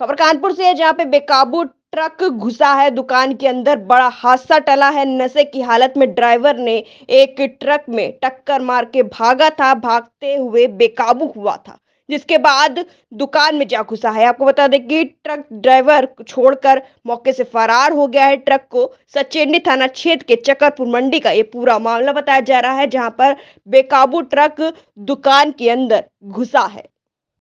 खबर कानपुर से है जहां पे बेकाबू ट्रक घुसा है दुकान के अंदर बड़ा हादसा टला है नशे की हालत में ड्राइवर ने एक ट्रक में टक्कर मार के भागा था भागते हुए बेकाबू हुआ था जिसके बाद दुकान में जा घुसा है आपको बता दें कि ट्रक ड्राइवर छोड़कर मौके से फरार हो गया है ट्रक को सचेंडी थाना क्षेत्र के चक्करपुर मंडी का ये पूरा मामला बताया जा रहा है जहां पर बेकाबू ट्रक दुकान के अंदर घुसा है